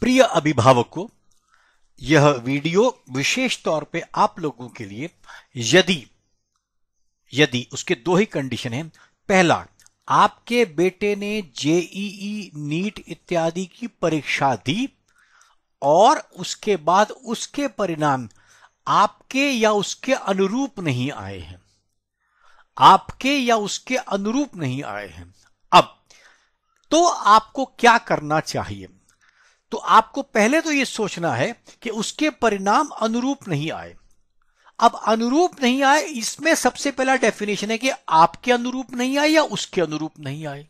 प्रिय अभिभावकों यह वीडियो विशेष तौर पे आप लोगों के लिए यदि यदि उसके दो ही कंडीशन हैं पहला आपके बेटे ने जेईई e e नीट इत्यादि की परीक्षा दी और उसके बाद उसके परिणाम आपके या उसके अनुरूप नहीं आए हैं आपके या उसके अनुरूप नहीं आए हैं अब तो आपको क्या करना चाहिए तो आपको पहले तो यह सोचना है कि उसके परिणाम अनुरूप नहीं आए अब अनुरूप नहीं आए इसमें सबसे पहला डेफिनेशन है कि आपके अनुरूप नहीं आए या उसके अनुरूप नहीं आए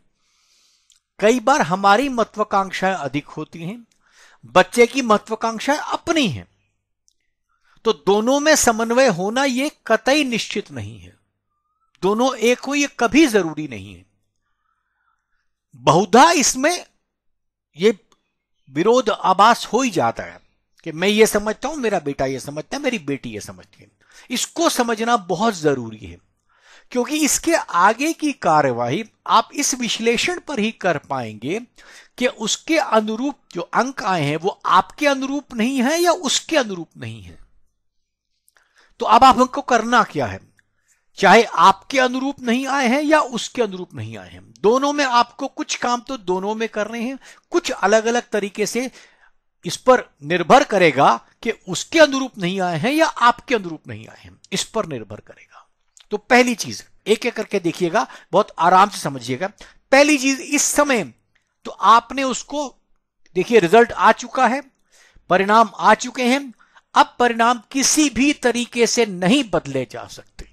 कई बार हमारी महत्वाकांक्षाएं अधिक होती हैं बच्चे की महत्वाकांक्षाएं अपनी हैं तो दोनों में समन्वय होना यह कतई निश्चित नहीं है दोनों एक हो यह कभी जरूरी नहीं है बहुधा इसमें यह विरोध आभास हो ही जाता है कि मैं ये समझता हूं मेरा बेटा ये समझता है मेरी बेटी ये समझती है इसको समझना बहुत जरूरी है क्योंकि इसके आगे की कार्यवाही आप इस विश्लेषण पर ही कर पाएंगे कि उसके अनुरूप जो अंक आए हैं वो आपके अनुरूप नहीं है या उसके अनुरूप नहीं है तो अब आप उनको करना क्या है चाहे आपके अनुरूप नहीं आए हैं या उसके अनुरूप नहीं आए हैं दोनों में आपको कुछ काम तो दोनों में कर रहे हैं कुछ अलग अलग तरीके से इस पर निर्भर करेगा कि उसके अनुरूप नहीं आए हैं या आपके अनुरूप नहीं आए हैं इस पर निर्भर करेगा तो पहली चीज एक एक करके देखिएगा बहुत आराम से समझिएगा पहली चीज इस समय तो आपने उसको देखिए रिजल्ट आ चुका है परिणाम आ चुके हैं अब परिणाम किसी भी तरीके से नहीं बदले जा सकते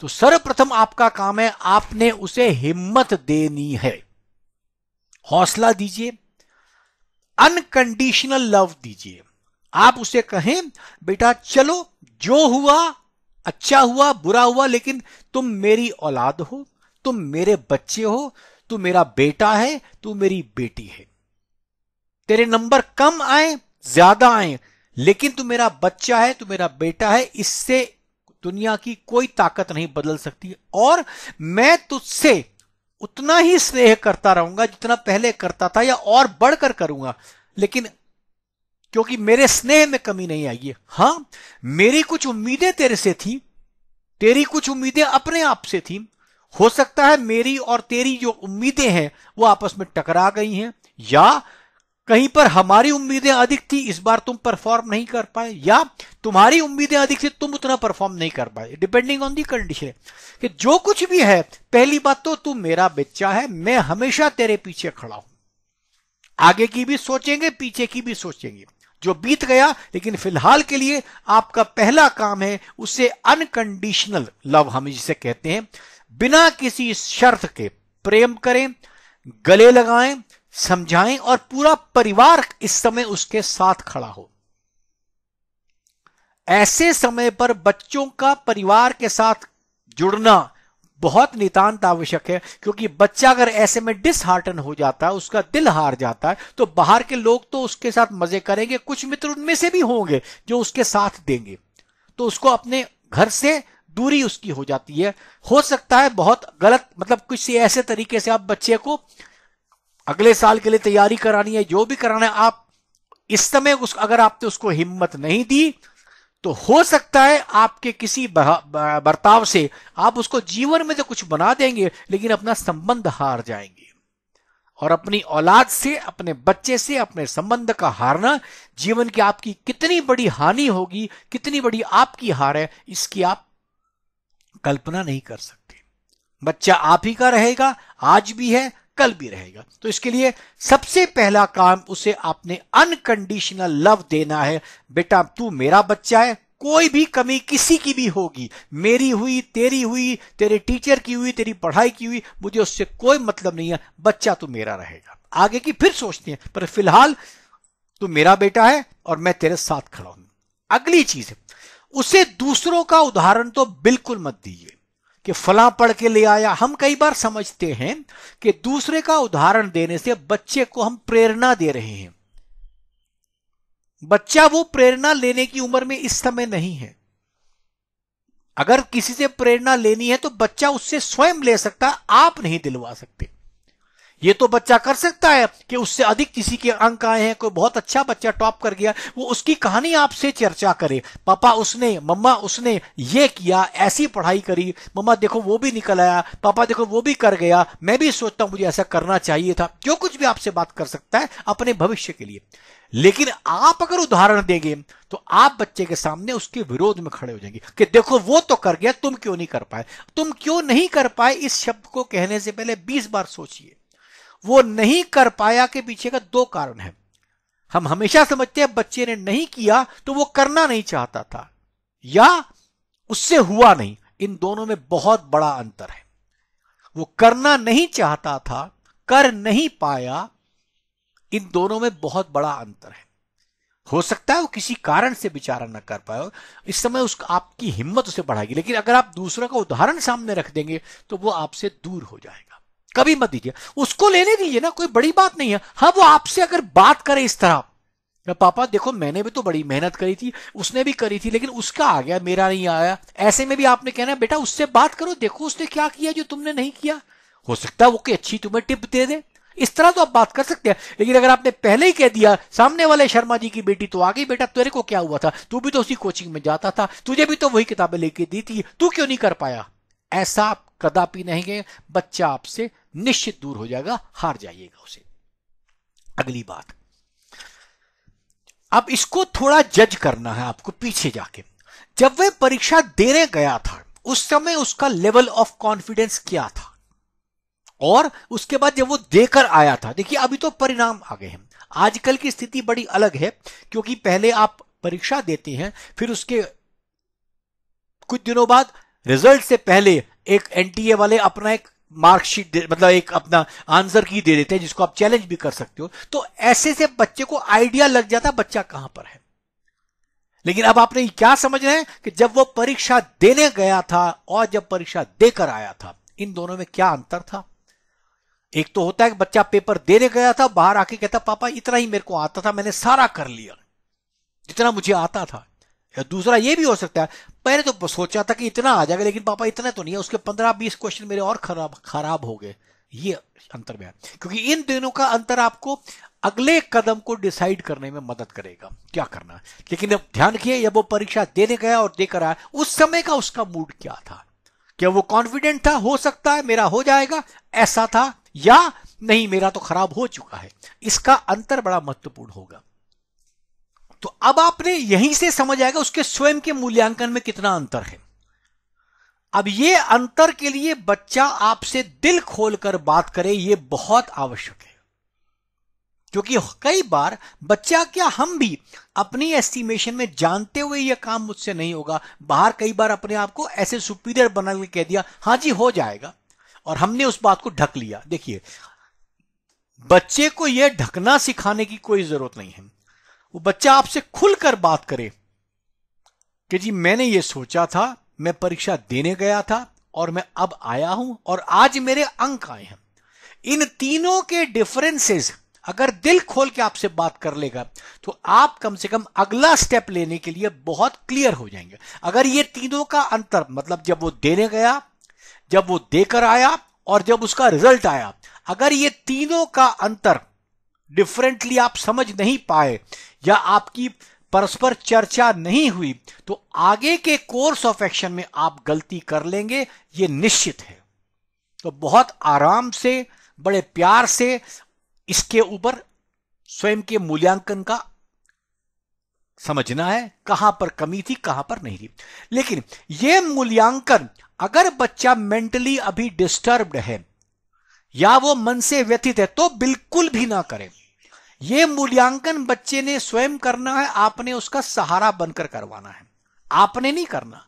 तो सर्वप्रथम आपका काम है आपने उसे हिम्मत देनी है हौसला दीजिए अनकंडीशनल लव दीजिए आप उसे कहें बेटा चलो जो हुआ अच्छा हुआ बुरा हुआ लेकिन तुम मेरी औलाद हो तुम मेरे बच्चे हो तू मेरा बेटा है तू मेरी बेटी है तेरे नंबर कम आए ज्यादा आए लेकिन तू मेरा बच्चा है तू मेरा बेटा है इससे दुनिया की कोई ताकत नहीं बदल सकती और मैं तुझसे उतना ही स्नेह करता रहूंगा जितना पहले करता था या और बढ़कर करूंगा लेकिन क्योंकि मेरे स्नेह में कमी नहीं आई है हां मेरी कुछ उम्मीदें तेरे से थी तेरी कुछ उम्मीदें अपने आप से थी हो सकता है मेरी और तेरी जो उम्मीदें हैं वो आपस में टकरा गई हैं या कहीं पर हमारी उम्मीदें अधिक थी इस बार तुम परफॉर्म नहीं कर पाए या तुम्हारी उम्मीदें अधिक थी तुम उतना परफॉर्म नहीं कर पाए डिपेंडिंग ऑन दी कंडीशन कि जो कुछ भी है पहली बात तो तू मेरा बच्चा है मैं हमेशा तेरे पीछे खड़ा हूं आगे की भी सोचेंगे पीछे की भी सोचेंगे जो बीत गया लेकिन फिलहाल के लिए आपका पहला काम है उसे अनकंडीशनल लव हम जिसे कहते हैं बिना किसी शर्त के प्रेम करें गले लगाएं समझाएं और पूरा परिवार इस समय उसके साथ खड़ा हो ऐसे समय पर बच्चों का परिवार के साथ जुड़ना बहुत नितांत आवश्यक है क्योंकि बच्चा अगर ऐसे में डिसहार्टन हो जाता है उसका दिल हार जाता है तो बाहर के लोग तो उसके साथ मजे करेंगे कुछ मित्र उनमें से भी होंगे जो उसके साथ देंगे तो उसको अपने घर से दूरी उसकी हो जाती है हो सकता है बहुत गलत मतलब कुछ ऐसे तरीके से आप बच्चे को अगले साल के लिए तैयारी करानी है जो भी कराना है आप इस समय उस अगर आपने उसको हिम्मत नहीं दी तो हो सकता है आपके किसी बर्ताव से आप उसको जीवन में तो कुछ बना देंगे लेकिन अपना संबंध हार जाएंगे और अपनी औलाद से अपने बच्चे से अपने संबंध का हारना जीवन की आपकी कितनी बड़ी हानि होगी कितनी बड़ी आपकी हार है इसकी आप कल्पना नहीं कर सकते बच्चा आप ही का रहेगा आज भी है कल भी रहेगा तो इसके लिए सबसे पहला काम उसे आपने अनकंडीशनल लव देना है बेटा तू मेरा बच्चा है कोई भी कमी किसी की भी होगी मेरी हुई तेरी हुई तेरे टीचर की हुई तेरी पढ़ाई की हुई मुझे उससे कोई मतलब नहीं है बच्चा तो मेरा रहेगा आगे की फिर सोचते हैं पर फिलहाल तू मेरा बेटा है और मैं तेरे साथ खड़ा हूं अगली चीज उसे दूसरों का उदाहरण तो बिल्कुल मत दीजिए कि फला पढ़ के ले आया हम कई बार समझते हैं कि दूसरे का उदाहरण देने से बच्चे को हम प्रेरणा दे रहे हैं बच्चा वो प्रेरणा लेने की उम्र में इस समय नहीं है अगर किसी से प्रेरणा लेनी है तो बच्चा उससे स्वयं ले सकता आप नहीं दिलवा सकते ये तो बच्चा कर सकता है कि उससे अधिक किसी के अंक आए हैं कोई बहुत अच्छा बच्चा टॉप कर गया वो उसकी कहानी आपसे चर्चा करे पापा उसने मम्मा उसने ये किया ऐसी पढ़ाई करी मम्मा देखो वो भी निकल आया पापा देखो वो भी कर गया मैं भी सोचता हूं मुझे ऐसा करना चाहिए था जो कुछ भी आपसे बात कर सकता है अपने भविष्य के लिए लेकिन आप अगर उदाहरण देंगे तो आप बच्चे के सामने उसके विरोध में खड़े हो जाएंगे कि देखो वो तो कर गया तुम क्यों नहीं कर पाए तुम क्यों नहीं कर पाए इस शब्द को कहने से पहले बीस बार सोचिए वो नहीं कर पाया के पीछे का दो कारण है हम हमेशा समझते हैं बच्चे ने नहीं किया तो वो करना नहीं चाहता था या उससे हुआ नहीं इन दोनों में बहुत बड़ा अंतर है वो करना नहीं चाहता था कर नहीं पाया इन दोनों में बहुत बड़ा अंतर है हो सकता है वो किसी कारण से बेचारा ना कर पाए इस समय उस आपकी हिम्मत उसे बढ़ाएगी लेकिन अगर आप दूसरा का उदाहरण सामने रख देंगे तो वो आपसे दूर हो जाएगा कभी मत दीजिए उसको लेने दीजिए ना कोई बड़ी बात नहीं है हाँ वो आपसे अगर बात करे इस तरह पापा देखो मैंने भी तो बड़ी मेहनत करी थी उसने भी करी थी लेकिन उसका आ गया मेरा नहीं आया ऐसे में भी आपने कहना बेटा उससे बात करो देखो उसने क्या किया जो तुमने नहीं किया हो सकता है वो कि अच्छी तुम्हें टिप दे दे इस तरह तो आप बात कर सकते हैं लेकिन अगर आपने पहले ही कह दिया सामने वाले शर्मा जी की बेटी तो आ गई बेटा तेरे को क्या हुआ था तू भी तो उसी कोचिंग में जाता था तुझे भी तो वही किताबें लेके दी थी तू क्यों नहीं कर पाया ऐसा आप कदापि नहीं गए बच्चा आपसे निश्चित दूर हो जाएगा हार जाइएगा उसे अगली बात अब इसको थोड़ा जज करना है आपको पीछे जाके जब वह परीक्षा देने गया था उस समय उसका लेवल ऑफ कॉन्फिडेंस क्या था और उसके बाद जब वो देकर आया था देखिए अभी तो परिणाम आ गए हैं आजकल की स्थिति बड़ी अलग है क्योंकि पहले आप परीक्षा देते हैं फिर उसके कुछ दिनों बाद रिजल्ट से पहले एक एनटीए वाले अपना एक मार्कशीट मतलब एक अपना आंसर की दे देते हैं जिसको आप चैलेंज भी कर सकते हो तो ऐसे से बच्चे को आइडिया लग जाता बच्चा कहां पर है लेकिन अब आपने क्या समझ रहे हैं कि जब वो परीक्षा देने गया था और जब परीक्षा देकर आया था इन दोनों में क्या अंतर था एक तो होता है कि बच्चा पेपर देने गया था बाहर आके कहता पापा इतना ही मेरे को आता था मैंने सारा कर लिया जितना मुझे आता था या दूसरा ये भी हो सकता है पहले तो सोचा था कि इतना आ जाएगा लेकिन पापा इतना तो नहीं है उसके पंद्रह बीस क्वेश्चन मेरे और खराब खराब हो गए ये अंतर में है क्योंकि इन दिनों का अंतर आपको अगले कदम को डिसाइड करने में मदद करेगा क्या करना लेकिन अब ध्यान किए जब वो परीक्षा देने गया और देकर आया उस समय का उसका मूड क्या था क्या वो कॉन्फिडेंट था हो सकता है मेरा हो जाएगा ऐसा था या नहीं मेरा तो खराब हो चुका है इसका अंतर बड़ा महत्वपूर्ण होगा तो अब आपने यहीं से समझ आएगा उसके स्वयं के मूल्यांकन में कितना अंतर है अब ये अंतर के लिए बच्चा आपसे दिल खोलकर बात करे ये बहुत आवश्यक है क्योंकि कई बार बच्चा क्या हम भी अपनी एस्टिमेशन में जानते हुए यह काम मुझसे नहीं होगा बाहर कई बार अपने आप को ऐसे सुपीरियर बना के कह दिया हाँ जी हो जाएगा और हमने उस बात को ढक लिया देखिए बच्चे को यह ढकना सिखाने की कोई जरूरत नहीं है वो बच्चा आपसे खुलकर बात करे कि जी मैंने ये सोचा था मैं परीक्षा देने गया था और मैं अब आया हूं और आज मेरे अंक आए हैं इन तीनों के डिफरेंसेस अगर दिल खोल के आपसे बात कर लेगा तो आप कम से कम अगला स्टेप लेने के लिए बहुत क्लियर हो जाएंगे अगर ये तीनों का अंतर मतलब जब वो देने गया जब वो देकर आया और जब उसका रिजल्ट आया अगर ये तीनों का अंतर डिफरेंटली आप समझ नहीं पाए या आपकी परस्पर चर्चा नहीं हुई तो आगे के कोर्स ऑफ एक्शन में आप गलती कर लेंगे ये निश्चित है तो बहुत आराम से बड़े प्यार से इसके ऊपर स्वयं के मूल्यांकन का समझना है कहां पर कमी थी कहां पर नहीं थी लेकिन यह मूल्यांकन अगर बच्चा मेंटली अभी डिस्टर्ब्ड है या वो मन से व्यथित है तो बिल्कुल भी ना करें ये मूल्यांकन बच्चे ने स्वयं करना है आपने उसका सहारा बनकर करवाना है आपने नहीं करना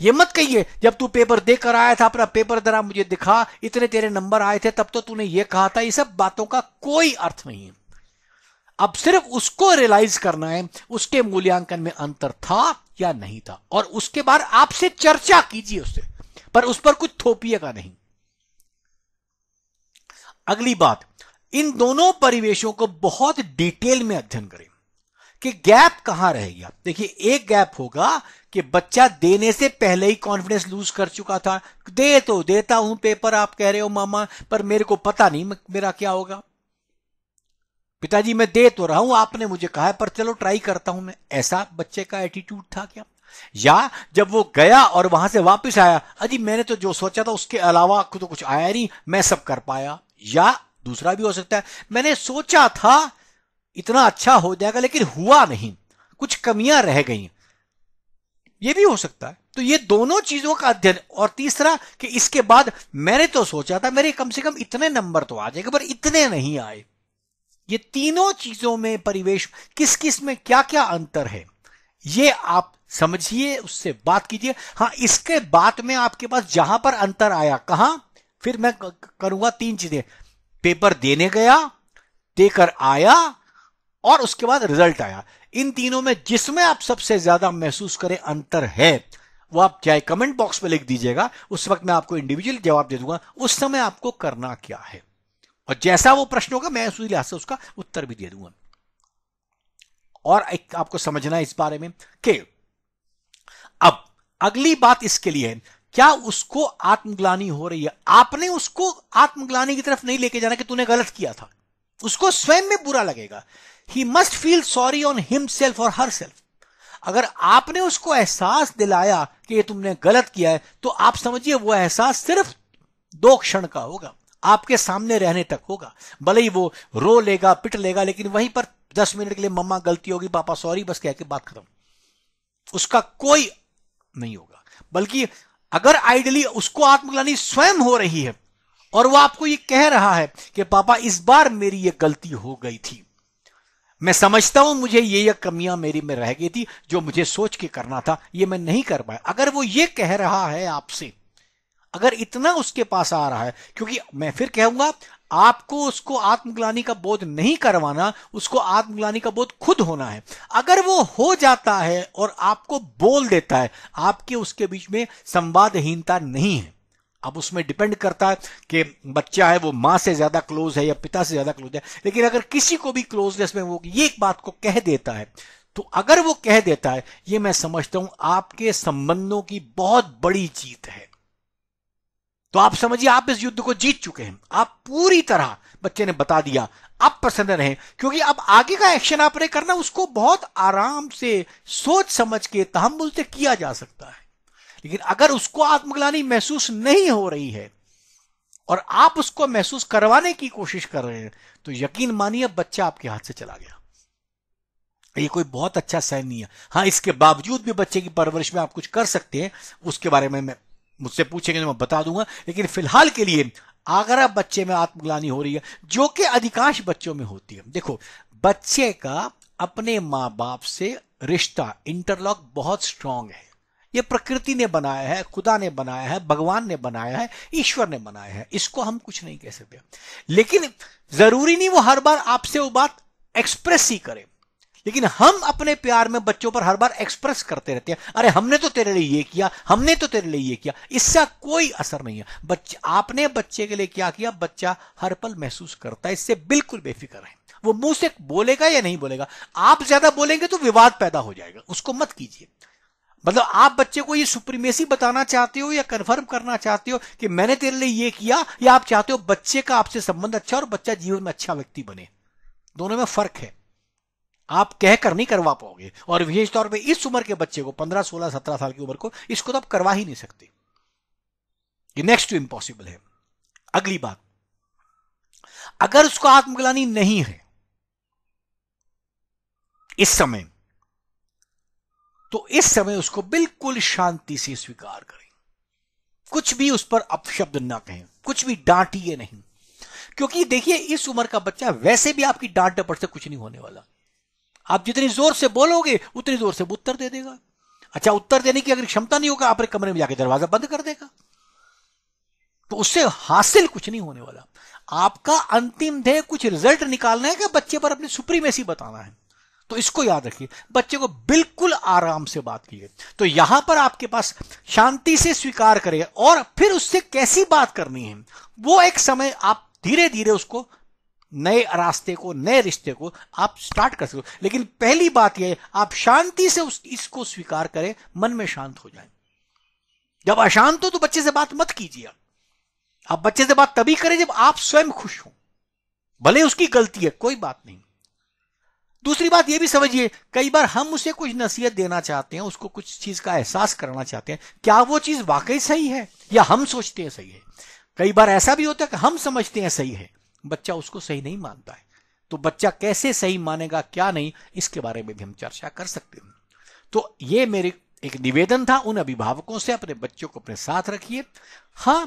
ये मत कहिए जब तू पेपर देकर आया था अपना पेपर जरा मुझे दिखा इतने तेरे नंबर आए थे तब तो तूने ये कहा था ये सब बातों का कोई अर्थ नहीं है अब सिर्फ उसको रियलाइज करना है उसके मूल्यांकन में अंतर था या नहीं था और उसके बाद आपसे चर्चा कीजिए उससे पर उस पर कुछ थोपिएगा नहीं अगली बात इन दोनों परिवेशों को बहुत डिटेल में अध्ययन करें कि गैप कहां रहेगा देखिए एक गैप होगा कि बच्चा देने से पहले ही कॉन्फिडेंस लूज कर चुका था दे तो देता हूं पेपर आप कह रहे हो मामा पर मेरे को पता नहीं मेरा क्या होगा पिताजी मैं दे तो रहा हूं आपने मुझे कहा है पर चलो ट्राई करता हूं मैं ऐसा बच्चे का एटीट्यूड था क्या या जब वो गया और वहां से वापस आया अजी मैंने तो जो सोचा था उसके अलावा तो कुछ आया नहीं मैं सब कर पाया या दूसरा भी हो सकता है मैंने सोचा था इतना अच्छा हो जाएगा लेकिन हुआ नहीं कुछ कमियां रह गई ये भी हो सकता है तो ये दोनों चीजों का अध्ययन और तीसरा कि इसके बाद मैंने तो सोचा था मेरे कम से कम इतने नंबर तो आ जाएंगे पर इतने नहीं आए ये तीनों चीजों में परिवेश किस किस में क्या क्या अंतर है ये आप समझिए उससे बात कीजिए हाँ इसके बाद में आपके पास जहां पर अंतर आया कहा फिर मैं करूंगा तीन चीजें पेपर देने गया देकर आया और उसके बाद रिजल्ट आया इन तीनों में जिसमें आप सबसे ज्यादा महसूस करें अंतर है वो आप चाहे कमेंट बॉक्स में लिख दीजिएगा उस वक्त मैं आपको इंडिविजुअल जवाब दे दूंगा उस समय आपको करना क्या है और जैसा वो प्रश्न होगा मैं उसी लिहाज से उसका उत्तर भी दे दूंगा और एक आपको समझना है इस बारे में कि अब अगली बात इसके लिए है क्या उसको आत्मग्लानी हो रही है आपने उसको आत्मग्लानी की तरफ नहीं लेके जाना कि तूने गलत किया था उसको स्वयं में बुरा लगेगा he must feel sorry on himself और हर सेल्फ अगर आपने उसको एहसास दिलाया कि तुमने गलत किया है तो आप समझिए वो एहसास सिर्फ दो क्षण का होगा आपके सामने रहने तक होगा भले ही वो रो लेगा पिट लेगा लेकिन वहीं पर दस मिनट के लिए मम्मा गलती होगी पापा सॉरी बस कह के बात खत्म उसका कोई नहीं होगा बल्कि अगर आइडली उसको आत्मग्लानी स्वयं हो रही है और वो आपको ये कह रहा है कि पापा इस बार मेरी ये गलती हो गई थी मैं समझता हूं मुझे ये ये कमियां मेरी में रह गई थी जो मुझे सोच के करना था ये मैं नहीं कर पाया अगर वो ये कह रहा है आपसे अगर इतना उसके पास आ रहा है क्योंकि मैं फिर कहूंगा आपको उसको आत्मग्लानी का बोध नहीं करवाना उसको आत्मग्लानी का बोध खुद होना है अगर वो हो जाता है और आपको बोल देता है आपके उसके बीच में संवादहीनता नहीं है अब उसमें डिपेंड करता है कि बच्चा है वो मां से ज्यादा क्लोज है या पिता से ज्यादा क्लोज है लेकिन अगर किसी को भी क्लोजनेस में वो ये एक बात को कह देता है तो अगर वो कह देता है ये मैं समझता हूं आपके संबंधों की बहुत बड़ी जीत है तो आप समझिए आप इस युद्ध को जीत चुके हैं आप पूरी तरह बच्चे ने बता दिया आप प्रसन्न रहे क्योंकि अब आगे का एक्शन आपने करना उसको बहुत आराम से सोच समझ के तहमुल से किया जा सकता है लेकिन अगर उसको आत्मग्लानी महसूस नहीं हो रही है और आप उसको महसूस करवाने की कोशिश कर रहे हैं तो यकीन मानिए बच्चा आपके हाथ से चला गया ये कोई बहुत अच्छा सैन नहीं है हाँ इसके बावजूद भी बच्चे की परवरिश में आप कुछ कर सकते हैं उसके बारे में मैं मुझसे पूछेंगे तो मैं बता दूंगा लेकिन फिलहाल के लिए आगरा बच्चे में आत्मग्लानी हो रही है जो कि अधिकांश बच्चों में होती है देखो बच्चे का अपने माँ बाप से रिश्ता इंटरलॉक बहुत स्ट्रांग है ये प्रकृति ने बनाया है खुदा ने बनाया है भगवान ने बनाया है ईश्वर ने बनाया है इसको हम कुछ नहीं कह सकते लेकिन जरूरी नहीं वो हर बार आपसे वो बात एक्सप्रेस ही करे लेकिन हम अपने प्यार में बच्चों पर हर बार एक्सप्रेस करते रहते हैं अरे हमने तो तेरे लिए ये किया हमने तो तेरे लिए ये किया इसका कोई असर नहीं है बच्चे आपने बच्चे के लिए क्या किया बच्चा हर पल महसूस करता है इससे बिल्कुल बेफिक्र है वो मुंह से बोलेगा या नहीं बोलेगा आप ज्यादा बोलेंगे तो विवाद पैदा हो जाएगा उसको मत कीजिए मतलब आप बच्चे को ये सुप्रीमेसी बताना चाहते हो या कन्फर्म करना चाहते हो कि मैंने तेरे लिए ये किया या आप चाहते हो बच्चे का आपसे संबंध अच्छा और बच्चा जीवन में अच्छा व्यक्ति बने दोनों में फर्क है आप कहकर नहीं करवा पाओगे और विशेष तौर पे इस उम्र के बच्चे को 15, 16, 17 साल की उम्र को इसको तो आप करवा ही नहीं सकते ये नेक्स्ट टू इम्पॉसिबल है अगली बात अगर उसको आत्मग्लानी नहीं है इस समय तो इस समय उसको बिल्कुल शांति से स्वीकार करें कुछ भी उस पर अपशब्द ना कहें कुछ भी डांटिए नहीं क्योंकि देखिए इस उम्र का बच्चा वैसे भी आपकी डांट डपट से कुछ नहीं होने वाला आप जितनी जोर से बोलोगे उतनी जोर से उत्तर दे देगा अच्छा उत्तर देने की अगर क्षमता नहीं होगा एक कमरे में जाकर दरवाजा बंद कर देगा तो उससे हासिल कुछ नहीं होने वाला आपका अंतिम ध्येय कुछ रिजल्ट निकालना है कि बच्चे पर अपनी सुप्रीमेसी बताना है तो इसको याद रखिए बच्चे को बिल्कुल आराम से बात कीजिए तो यहां पर आपके पास शांति से स्वीकार करें और फिर उससे कैसी बात करनी है वो एक समय आप धीरे धीरे उसको नए रास्ते को नए रिश्ते को आप स्टार्ट कर सको लेकिन पहली बात यह आप शांति से उस इसको स्वीकार करें मन में शांत हो जाए जब अशांत हो तो बच्चे से बात मत कीजिए आप बच्चे से बात तभी करें जब आप स्वयं खुश हो भले उसकी गलती है कोई बात नहीं दूसरी बात यह भी समझिए कई बार हम उसे कुछ नसीहत देना चाहते हैं उसको कुछ चीज का एहसास करना चाहते हैं क्या वो चीज वाकई सही है या हम सोचते हैं सही है कई बार ऐसा भी होता है कि हम समझते हैं सही है बच्चा उसको सही नहीं मानता है तो बच्चा कैसे सही मानेगा क्या नहीं इसके बारे में भी हम चर्चा कर सकते हैं तो ये मेरे एक निवेदन था उन अभिभावकों से अपने बच्चों को अपने साथ रखिए हाँ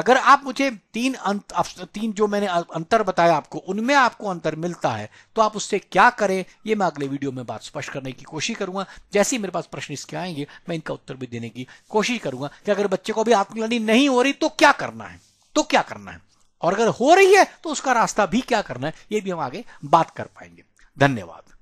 अगर आप मुझे तीन अंत तीन जो मैंने अंतर बताया आपको उनमें आपको अंतर मिलता है तो आप उससे क्या करें ये मैं अगले वीडियो में बात स्पष्ट करने की कोशिश करूंगा जैसे ही मेरे पास प्रश्न इसके आएंगे मैं इनका उत्तर भी देने की कोशिश करूंगा कि अगर बच्चे को भी आत्मग्लानी नहीं हो रही तो क्या करना है तो क्या करना है और अगर हो रही है तो उसका रास्ता भी क्या करना है ये भी हम आगे बात कर पाएंगे धन्यवाद